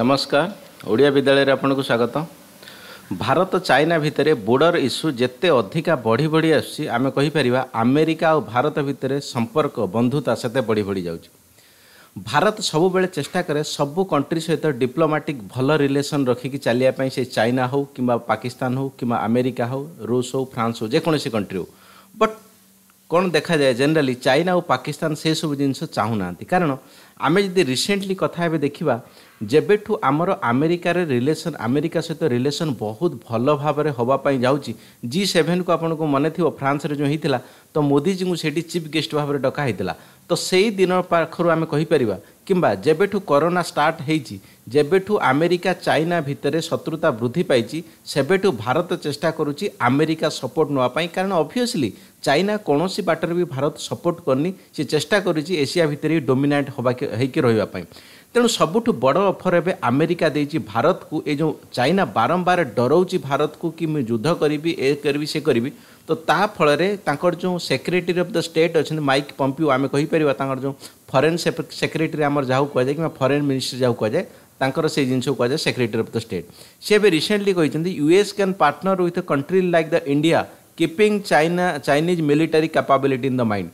ନମସ୍କାର ଓଡ଼ିଆ ବିଦ୍ୟାଳୟରେ ଆପଣଙ୍କୁ ସ୍ୱାଗତ ଭାରତ ଚାଇନା ଭିତରେ ବୋର୍ଡ଼ର ଇସ୍ୟୁ ଯେତେ ଅଧିକା ବଢ଼ି ବଢ଼ି ଆସୁଛି ଆମେ କହିପାରିବା ଆମେରିକା ଆଉ ଭାରତ ଭିତରେ ସମ୍ପର୍କ ବନ୍ଧୁତା ସେତେ ବଢ଼ି ବଢ଼ି ଯାଉଛି ଭାରତ ସବୁବେଳେ ଚେଷ୍ଟା କରେ ସବୁ କଣ୍ଟ୍ରି ସହିତ ଡିପ୍ଲୋମାଟିକ୍ ଭଲ ରିଲେସନ୍ ରଖିକି ଚାଲିବା ପାଇଁ ସେ ଚାଇନା ହେଉ କିମ୍ବା ପାକିସ୍ତାନ ହେଉ କିମ୍ବା ଆମେରିକା ହେଉ ରୁଷ ହେଉ ଫ୍ରାନ୍ସ ହେଉ ଯେକୌଣସି କଣ୍ଟ୍ରି ହେଉ ବଟ୍ କ'ଣ ଦେଖାଯାଏ ଜେନେରାଲି ଚାଇନା ଆଉ ପାକିସ୍ତାନ ସେସବୁ ଜିନିଷ ଚାହୁଁନାହାନ୍ତି କାରଣ ଆମେ ଯଦି ରିସେଣ୍ଟଲି କଥା ଏବେ ଦେଖିବା ଯେବେଠୁ ଆମର ଆମେରିକାରେ ରିଲେସନ୍ ଆମେରିକା ସହିତ ରିଲେସନ୍ ବହୁତ ଭଲ ଭାବରେ ହେବା ପାଇଁ ଯାଉଛି ଜି ସେଭେନ୍କୁ ଆପଣଙ୍କୁ ମନେ ଥିବ ଫ୍ରାନ୍ସରେ ଯେଉଁ ହେଇଥିଲା ତ ମୋଦିଜୀଙ୍କୁ ସେଠି ଚିଫ୍ ଗେଷ୍ଟ ଭାବରେ ଡକା ହେଇଥିଲା ତ ସେଇ ଦିନ ପାଖରୁ ଆମେ କହିପାରିବା କିମ୍ବା ଯେବେଠୁ କରୋନା ଷ୍ଟାର୍ଟ ହେଇଛି ଯେବେଠୁ ଆମେରିକା ଚାଇନା ଭିତରେ ଶତ୍ରୁତା ବୃଦ୍ଧି ପାଇଛି ସେବେଠୁ ଭାରତ ଚେଷ୍ଟା କରୁଛି ଆମେରିକା ସପୋର୍ଟ ନେବା ପାଇଁ କାରଣ ଅବଭିୟସ୍ଲି ଚାଇନା କୌଣସି ବାଟରେ ବି ଭାରତ ସପୋର୍ଟ କରିନି ସେ ଚେଷ୍ଟା କରୁଛି ଏସିଆ ଭିତରେ ଡୋମିନାଣ୍ଟ ହେବା ହେଇକି ରହିବା ପାଇଁ ତେଣୁ ସବୁଠୁ ବଡ଼ ଅଫର୍ ଏବେ ଆମେରିକା ଦେଇଛି ଭାରତକୁ ଏ ଯେଉଁ ଚାଇନା ବାରମ୍ବାର ଡରଉଛି ଭାରତକୁ କି ମୁଁ ଯୁଦ୍ଧ କରିବି ଏ କରିବି ସେ କରିବି ତ ତା ଫଳରେ ତାଙ୍କର ଯେଉଁ ସେକ୍ରେଟେରୀ ଅଫ୍ ଦ ଷ୍ଟେଟ୍ ଅଛନ୍ତି ମାଇକ୍ ପମ୍ପିଓ ଆମେ କହିପାରିବା ତାଙ୍କର ଯେଉଁ ଫରେନ୍ ସେକ୍ରେଟେରୀ ଆମର ଯାହାକୁ କୁହାଯାଏ କିମ୍ବା ଫରେନ୍ ମିନିଷ୍ଟର ଯାହାକୁ କୁହାଯାଏ ତାଙ୍କର ସେଇ ଜିନିଷକୁ କୁହାଯାଏ ସେକ୍ରେଟେରୀ ଅଫ୍ ଦ ଷ୍ଟେଟ୍ ସେ ଏବେ ରିସେଣ୍ଟଲି କହିଛନ୍ତି US can partner with country like the India keeping China Chinese military capability in the mind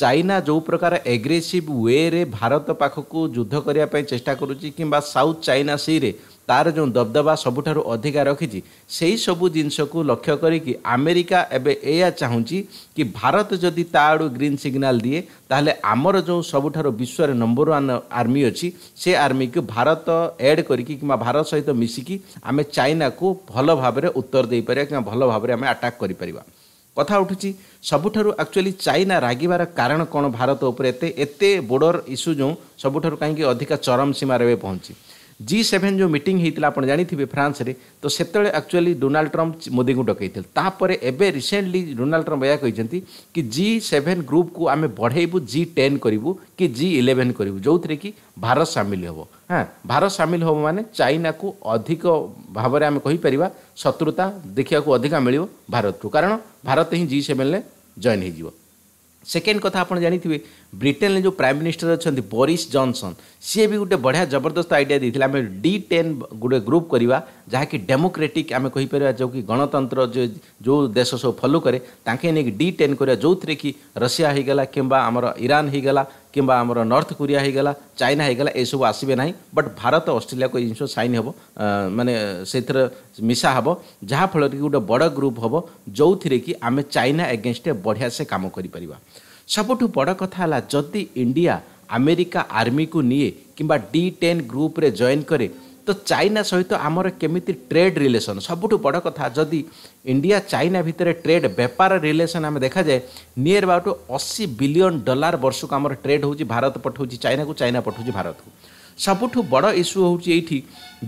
China ଯେଉଁ ପ୍ରକାର ଏଗ୍ରେସିଭ୍ ୱେରେ ଭାରତ ପାଖକୁ ଯୁଦ୍ଧ କରିବା ପାଇଁ ଚେଷ୍ଟା କରୁଛି କିମ୍ବା ସାଉଥ୍ ଚାଇନା ସିରେ ତାର ଯେଉଁ ଦବଦବା ସବୁଠାରୁ ଅଧିକା ରଖିଛି ସେଇ ଜିନିଷକୁ ଲକ୍ଷ୍ୟ କରିକି ଆମେରିକା ଏବେ ଏଇଆ ଚାହୁଁଛି କି ଭାରତ ଯଦି ତା ଆଡ଼ୁ ଗ୍ରୀନ୍ ସିଗ୍ନାଲ୍ ଦିଏ ତାହେଲେ ଆମର ଯେଉଁ ସବୁଠାରୁ ବିଶ୍ୱରେ ନମ୍ବର ୱାନ୍ ଆର୍ମି ଅଛି ସେ ଆର୍ମିକୁ ଭାରତ ଏଡ଼୍ କରିକି କିମ୍ବା ଭାରତ ସହିତ ମିଶିକି ଆମେ ଚାଇନାକୁ ଭଲ ଭାବରେ ଉତ୍ତର ଦେଇପାରିବା କିମ୍ବା ଭଲ ଭାବରେ ଆମେ ଆଟାକ୍ କରିପାରିବା କଥା ଉଠୁଛି ସବୁଠାରୁ ଆକ୍ଚୁଆଲି ଚାଇନା ରାଗିବାର କାରଣ କ'ଣ ଭାରତ ଉପରେ ଏତେ ଏତେ ବୋର୍ଡ଼ର ଇସ୍ୟୁ ଯେଉଁ ସବୁଠାରୁ କାହିଁକି ଅଧିକା ଚରମ ସୀମାରେ ଏବେ ପହଞ୍ଚି ଜି ସେଭେନ୍ ଯେଉଁ ମିଟିଂ ହେଇଥିଲା ଆପଣ ଜାଣିଥିବେ ଫ୍ରାନ୍ସରେ ତ ସେତେବେଳେ ଆକ୍ଚୁଆଲି ଡୋନାଲ୍ଡ ଟ୍ରମ୍ପ ମୋଦିଙ୍କୁ ଡକେଇଥିଲେ ତାପରେ ଏବେ ରିସେଣ୍ଟଲି ଡୋନାଲ୍ଡ ଟ୍ରମ୍ପ ଏହା କହିଛନ୍ତି କି ଜି ସେଭେନ୍ ଗ୍ରୁପ୍କୁ ଆମେ ବଢ଼େଇବୁ ଜି ଟେନ୍ କରିବୁ କି ଜି ଇଲେଭେନ୍ କରିବୁ ଯେଉଁଥିରେ କି ଭାରତ ସାମିଲ ହେବ ହଁ ଭାରତ ସାମିଲ ହେବ ମାନେ ଚାଇନାକୁ ଅଧିକ ଭାବରେ ଆମେ କହିପାରିବା ଶତ୍ରୁତା ଦେଖିବାକୁ ଅଧିକା ମିଳିବ ଭାରତକୁ କାରଣ ଭାରତ ହିଁ ଜି ସେଭେନ୍ରେ ଜଏନ୍ ହେଇଯିବ सेकेंड कथ आप जानी ब्रिटेन जो प्राइम मिनिस्टर अच्छा बोरीस जनसन सी भी गोटे बढ़िया जबरदस्त आइडिया देते आम डी टेन गोटे ग्रुप करवा जहाँकि डेमोक्रेटिक आम कहीपर जो कि गणतंत्र जो जो देश सब फलो कै डी टेन करवा जो थे कि रशिया होगा कि आमर ईरान होगा কিংবা আমার নর্থ কোরিয়া হয়েগলা চাইনা হয়েগলা এসব আসবে না বট ভারত অস্ট্রেলিয়া এই জিনিস সাইন হব মানে সেইথির মিশা হব যাফলে কি গোটে বড় গ্রুপ হব যে কি আমি চাইনা এগেনস্টে বঢ়িয়া সে কাম করে পারিবা সবুঠু বড় কথা হল যদি ইন্ডিয়া আমেরিকা আর্মি কু নিয়ে কিংবা ডি টেন গ্রুপরে জয়েন করে ତ ଚାଇନା ସହିତ ଆମର କେମିତି ଟ୍ରେଡ୍ ରିଲେସନ୍ ସବୁଠୁ ବଡ଼ କଥା ଯଦି ଇଣ୍ଡିଆ ଚାଇନା ଭିତରେ ଟ୍ରେଡ୍ ବେପାର ରିଲେସନ୍ ଆମେ ଦେଖାଯାଏ ନିୟର୍ ଆବାଉଟ୍ ଅଶୀ ବିଲିଅନ୍ ଡଲାର ବର୍ଷକୁ ଆମର ଟ୍ରେଡ୍ ହେଉଛି ଭାରତ ପଠାଉଛି ଚାଇନାକୁ ଚାଇନା ପଠାଉଛି ଭାରତକୁ ସବୁଠୁ ବଡ଼ ଇସ୍ୟୁ ହେଉଛି ଏଇଠି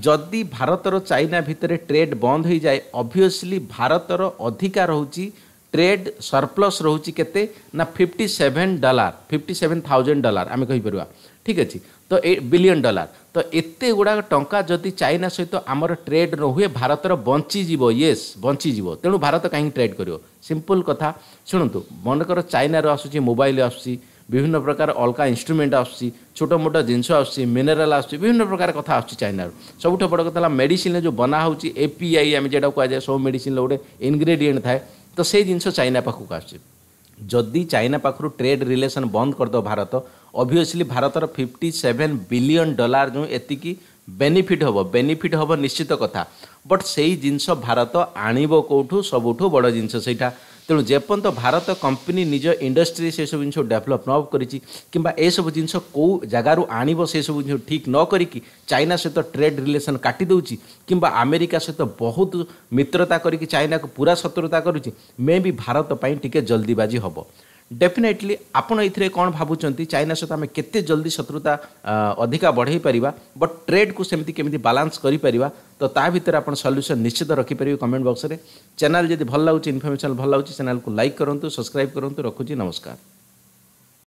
ଯଦି ଭାରତର ଚାଇନା ଭିତରେ ଟ୍ରେଡ୍ ବନ୍ଦ ହୋଇଯାଏ ଅବଭିୟସ୍ଲି ଭାରତର ଅଧିକା ରହୁଛି ট্রেড সরপ্লস রয়েছে কেতে না fifty seven dollar fifty seven thousand dollar আমি কইপারা ঠিক আছে তো এ বিলিয়ন ডলার তো এতে গুড়াক টঙ্কা যদি চাইনা সহিত আমার ট্রেড নহুয়ে ভারতর বঞ্চিযোগ ইয়েস বঞ্চিযোগ তেণু ভারত কাহিঁকি ট্রেড করব সিম্পল কথা শুণতু মনেকর চাইনার আসুচি মোবাইল আসুচি বিভিন্ন প্রকার অলগা ইনস্ট্রুমেন্ট আসুচি ছোট মোট জিনিস আসুচি মিনেরাল আসুচি বিভিন্ন প্রকার কথা আসুচি চাইনার সবুঠ বড় কথা হল মেডিসিন যে বনা হচ্ছে এপিআই আমি যেটা কুয়া যায় সব মেডিসিন গোটে ইনগ্রেডিয়েন্ট থাকে ତ ସେଇ ଜିନିଷ ଚାଇନା ପାଖକୁ ଆସୁଛି ଯଦି ଚାଇନା ପାଖରୁ ଟ୍ରେଡ୍ ରିଲେସନ୍ ବନ୍ଦ କରିଦେବ ଭାରତ ଅଭିଅସଲି ଭାରତର ଫିଫ୍ଟି ସେଭେନ୍ ବିଲିଅନ୍ ଡଲାର ଯେଉଁ ଏତିକି ବେନିଫିଟ୍ ହେବ ବେନିଫିଟ୍ ହେବ ନିଶ୍ଚିତ କଥା ବଟ୍ ସେଇ ଜିନିଷ ଭାରତ ଆଣିବ କେଉଁଠୁ ସବୁଠୁ ବଡ଼ ଜିନିଷ ସେଇଟା ତେଣୁ ଯେପର୍ଯ୍ୟନ୍ତ ଭାରତ କମ୍ପାନୀ ନିଜ ଇଣ୍ଡଷ୍ଟ୍ରି ସେସବୁ ଜିନିଷ ଡେଭଲପ୍ ନ କରିଛି କିମ୍ବା ଏସବୁ ଜିନିଷ କେଉଁ ଜାଗାରୁ ଆଣିବ ସେସବୁ ଜିନିଷ ଠିକ୍ ନ କରିକି ଚାଇନା ସହିତ ଟ୍ରେଡ୍ ରିଲେସନ୍ କାଟିଦେଉଛି କିମ୍ବା ଆମେରିକା ସହିତ ବହୁତ ମିତ୍ରତା କରିକି ଚାଇନାକୁ ପୁରା ଶତ୍ରୁତା କରୁଛି ମେ ବି ଭାରତ ପାଇଁ ଟିକିଏ ଜଲ୍ଦିବାଜି ହେବ ଡେଫିନେଟଲି ଆପଣ ଏଥିରେ କ'ଣ ଭାବୁଛନ୍ତି ଚାଇନା ସହିତ ଆମେ କେତେ ଜଲ୍ଦି ଶତ୍ରୁତା ଅଧିକା ବଢ଼େଇ ପାରିବା ବଟ୍ ଟ୍ରେଡ଼୍କୁ ସେମିତି କେମିତି ବାଲାନ୍ସ କରିପାରିବା ତ ତା ଭିତରେ ଆପଣ ସଲ୍ୟୁସନ୍ ନିଶ୍ଚିତ ରଖିପାରିବେ କମେଣ୍ଟ ବକ୍ସରେ ଚ୍ୟାନେଲ୍ ଯଦି ଭଲ ଲାଗୁଛି ଇନଫର୍ମେସନ୍ ଭଲ ଲାଗୁଛି ଚ୍ୟାନେଲ୍କୁ ଲାଇକ୍ କରନ୍ତୁ ସବସ୍କ୍ରାଇବ୍ କରନ୍ତୁ ରଖୁଛି ନମସ୍କାର